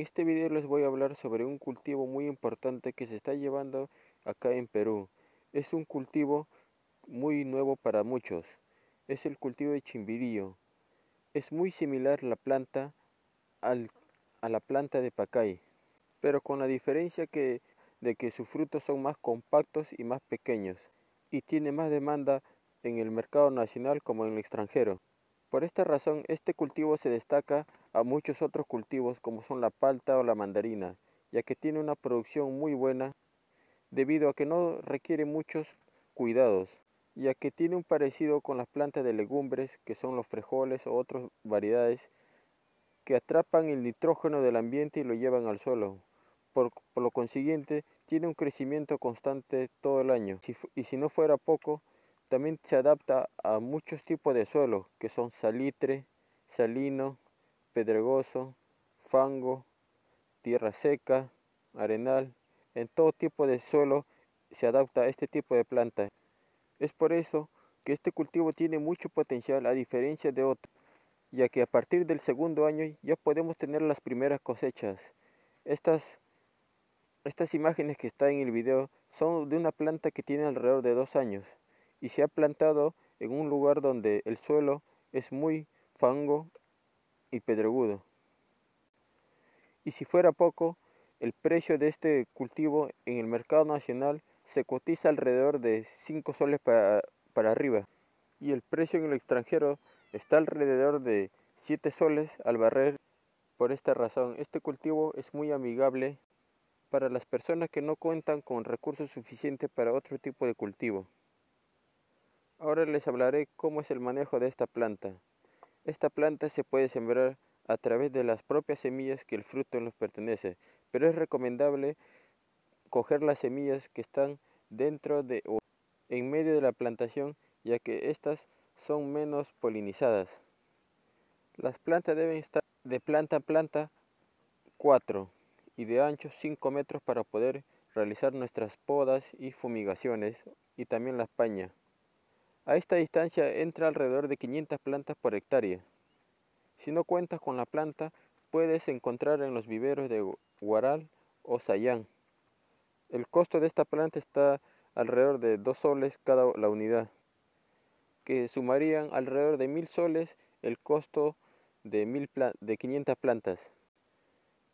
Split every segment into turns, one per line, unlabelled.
En este video les voy a hablar sobre un cultivo muy importante que se está llevando acá en Perú. Es un cultivo muy nuevo para muchos. Es el cultivo de chimbirillo. Es muy similar la planta a la planta de pacay, pero con la diferencia de que sus frutos son más compactos y más pequeños y tiene más demanda en el mercado nacional como en el extranjero. Por esta razón, este cultivo se destaca a muchos otros cultivos como son la palta o la mandarina, ya que tiene una producción muy buena debido a que no requiere muchos cuidados, ya que tiene un parecido con las plantas de legumbres que son los frijoles o otras variedades que atrapan el nitrógeno del ambiente y lo llevan al suelo. Por, lo consiguiente, tiene un crecimiento constante todo el año. y si no fuera poco, también se adapta a muchos tipos de suelo, que son salitre, salino, pedregoso, fango, tierra seca, arenal. En todo tipo de suelo se adapta a este tipo de planta. Es por eso que este cultivo tiene mucho potencial a diferencia de otros, ya que a partir del segundo año ya podemos tener las primeras cosechas. Estas, estas imágenes que están en el video son de una planta que tiene alrededor de dos años y se ha plantado en un lugar donde el suelo es muy fango y pedregudo. Y si fuera poco, el precio de este cultivo en el mercado nacional se cotiza alrededor de 5 soles para, arriba y el precio en el extranjero está alrededor de 7 soles al barrer. Por esta razón, este cultivo es muy amigable para las personas que no cuentan con recursos suficientes para otro tipo de cultivo. Ahora les hablaré cómo es el manejo de esta planta. Esta planta se puede sembrar a través de las propias semillas que el fruto nos pertenece, pero es recomendable coger las semillas que están dentro de o en medio de la plantación, ya que estas son menos polinizadas. Las plantas deben estar de planta a planta 4 y de ancho 5 metros para poder realizar nuestras podas y fumigaciones y también la pañas. A esta distancia entra alrededor de 500 plantas por hectárea. Si no cuentas con la planta, puedes encontrar en los viveros de Guaral o Sayán. El costo de esta planta está alrededor de 2 soles cada la unidad, que sumarían alrededor de 1000 soles el costo de, mil de 500 plantas.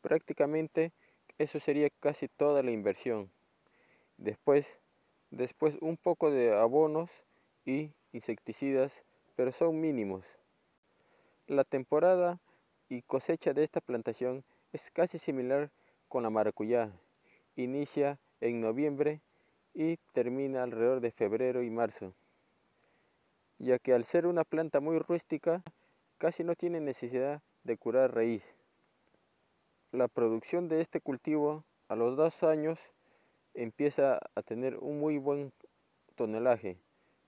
Prácticamente eso sería casi toda la inversión. Después, después un poco de abonos y insecticidas, pero son mínimos. La temporada y cosecha de esta plantación es casi similar con la maracuyá. Inicia en noviembre y termina alrededor de febrero y marzo, ya que al ser una planta muy rústica, casi no tiene necesidad de curar raíz. La producción de este cultivo a los dos años empieza a tener un muy buen tonelaje,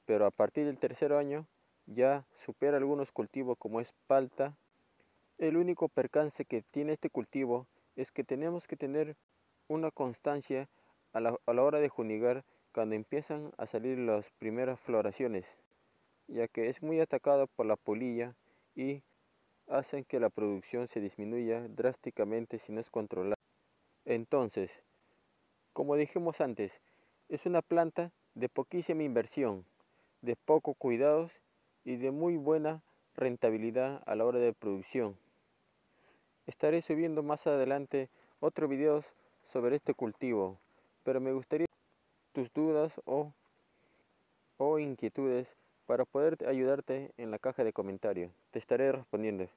pero a partir del tercer año ya supera algunos cultivos como es palta. El único percance que tiene este cultivo es que tenemos que tener una constancia a la, hora de junigar cuando empiezan a salir las primeras floraciones, ya que es muy atacado por la polilla y hacen que la producción se disminuya drásticamente si no es controlada. Entonces, como dijimos antes, es una planta de poquísima inversión de poco cuidados y de muy buena rentabilidad a la hora de producción. Estaré subiendo más adelante otros videos sobre este cultivo, pero me gustaría tus dudas o, o inquietudes para poder ayudarte en la caja de comentarios. Te estaré respondiendo.